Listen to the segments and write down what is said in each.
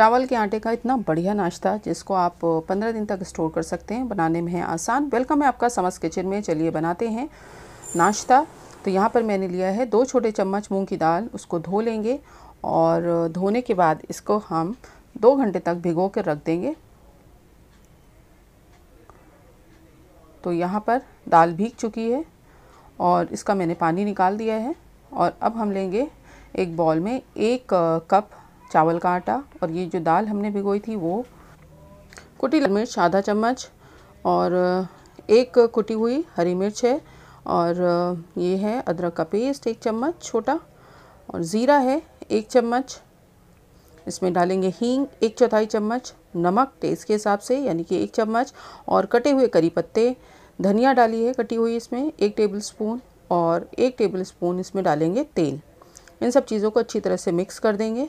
चावल के आटे का इतना बढ़िया नाश्ता जिसको आप 15 दिन तक स्टोर कर सकते हैं बनाने में है आसान वेलकम है आपका समस किचन में चलिए बनाते हैं नाश्ता तो यहाँ पर मैंने लिया है दो छोटे चम्मच मूंग की दाल उसको धो लेंगे और धोने के बाद इसको हम दो घंटे तक भिगो कर रख देंगे तो यहाँ पर दाल भीग चुकी है और इसका मैंने पानी निकाल दिया है और अब हम लेंगे एक बॉल में एक कप चावल का आटा और ये जो दाल हमने भिगोई थी वो कुटी मिर्च आधा चम्मच और एक कुटी हुई हरी मिर्च है और ये है अदरक का पेस्ट एक चम्मच छोटा और ज़ीरा है एक चम्मच इसमें डालेंगे हींग एक चौथाई चम्मच नमक टेस्ट के हिसाब से यानी कि एक चम्मच और कटे हुए करी पत्ते धनिया डाली है कटी हुई इसमें एक टेबल स्पून और एक टेबल स्पून इसमें डालेंगे तेल इन सब चीज़ों को अच्छी तरह से मिक्स कर देंगे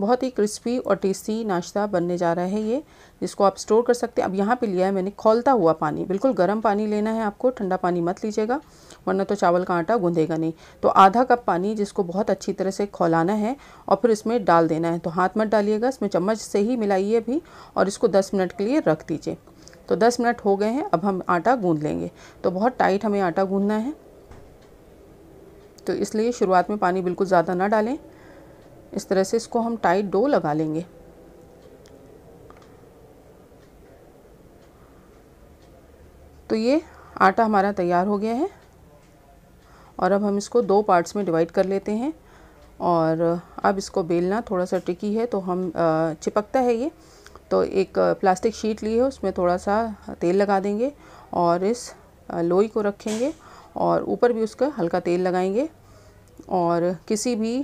बहुत ही क्रिस्पी और टेस्टी नाश्ता बनने जा रहा है ये जिसको आप स्टोर कर सकते हैं अब यहाँ पे लिया है मैंने खोलता हुआ पानी बिल्कुल गर्म पानी लेना है आपको ठंडा पानी मत लीजिएगा वरना तो चावल का आटा गूंधेगा नहीं तो आधा कप पानी जिसको बहुत अच्छी तरह से खोलाना है और फिर इसमें डाल देना है तो हाथ मत डालिएगा इसमें चम्मच से ही मिलाइए अभी और इसको दस मिनट के लिए रख दीजिए तो दस मिनट हो गए हैं अब हम आटा गूँध लेंगे तो बहुत टाइट हमें आटा गूँधना है तो इसलिए शुरुआत में पानी बिल्कुल ज़्यादा ना डालें इस तरह से इसको हम टाइट डो लगा लेंगे तो ये आटा हमारा तैयार हो गया है और अब हम इसको दो पार्ट्स में डिवाइड कर लेते हैं और अब इसको बेलना थोड़ा सा टिकी है तो हम चिपकता है ये तो एक प्लास्टिक शीट ली है उसमें थोड़ा सा तेल लगा देंगे और इस लोई को रखेंगे और ऊपर भी उसका हल्का तेल लगाएंगे और किसी भी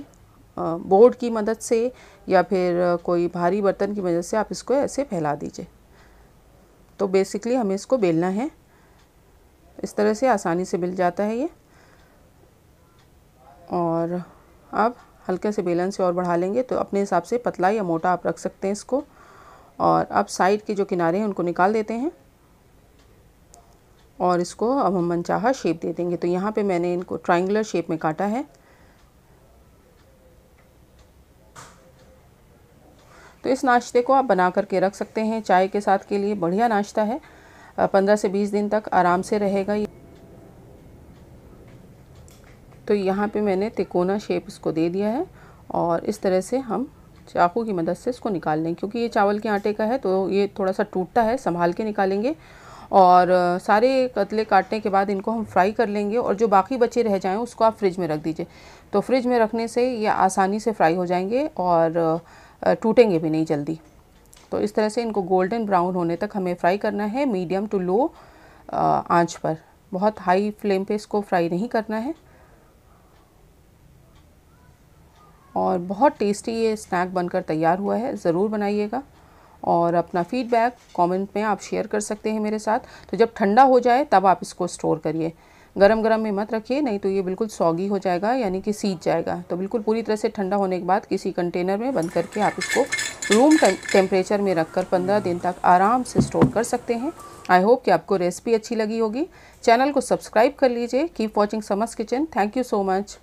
बोर्ड की मदद से या फिर कोई भारी बर्तन की मदद से आप इसको ऐसे फैला दीजिए तो बेसिकली हमें इसको बेलना है इस तरह से आसानी से मिल जाता है ये और अब हल्के से बेलन से और बढ़ा लेंगे तो अपने हिसाब से पतला या मोटा आप रख सकते हैं इसको और अब साइड के जो किनारे हैं उनको निकाल देते हैं और इसको अब हम मनचाहा शेप दे देंगे तो यहाँ पे मैंने इनको ट्रायंगुलर शेप में काटा है तो इस नाश्ते को आप बना करके रख सकते हैं चाय के साथ के लिए बढ़िया नाश्ता है पंद्रह से बीस दिन तक आराम से रहेगा ये तो यहाँ पे मैंने तिकोना शेप इसको दे दिया है और इस तरह से हम चाकू की मदद से इसको निकाल लें क्योंकि ये चावल के आटे का है तो ये थोड़ा सा टूटता है संभाल के निकालेंगे और सारे कतले काटने के बाद इनको हम फ्राई कर लेंगे और जो बाकी बचे रह जाएँ उसको आप फ्रिज में रख दीजिए तो फ्रिज में रखने से ये आसानी से फ्राई हो जाएंगे और टूटेंगे भी नहीं जल्दी तो इस तरह से इनको गोल्डन ब्राउन होने तक हमें फ्राई करना है मीडियम टू लो आंच पर बहुत हाई फ्लेम पे इसको फ्राई नहीं करना है और बहुत टेस्टी ये स्नैक बनकर तैयार हुआ है ज़रूर बनाइएगा और अपना फीडबैक कमेंट में आप शेयर कर सकते हैं मेरे साथ तो जब ठंडा हो जाए तब आप इसको स्टोर करिए गरम गरम में मत रखिए नहीं तो ये बिल्कुल सौगी हो जाएगा यानी कि सीज जाएगा तो बिल्कुल पूरी तरह से ठंडा होने के बाद किसी कंटेनर में बंद करके आप इसको रूम टेम्परेचर में रखकर 15 दिन तक आराम से स्टोर कर सकते हैं आई होप कि आपको रेसिपी अच्छी लगी होगी चैनल को सब्सक्राइब कर लीजिए keep watching Samas kitchen thank you so much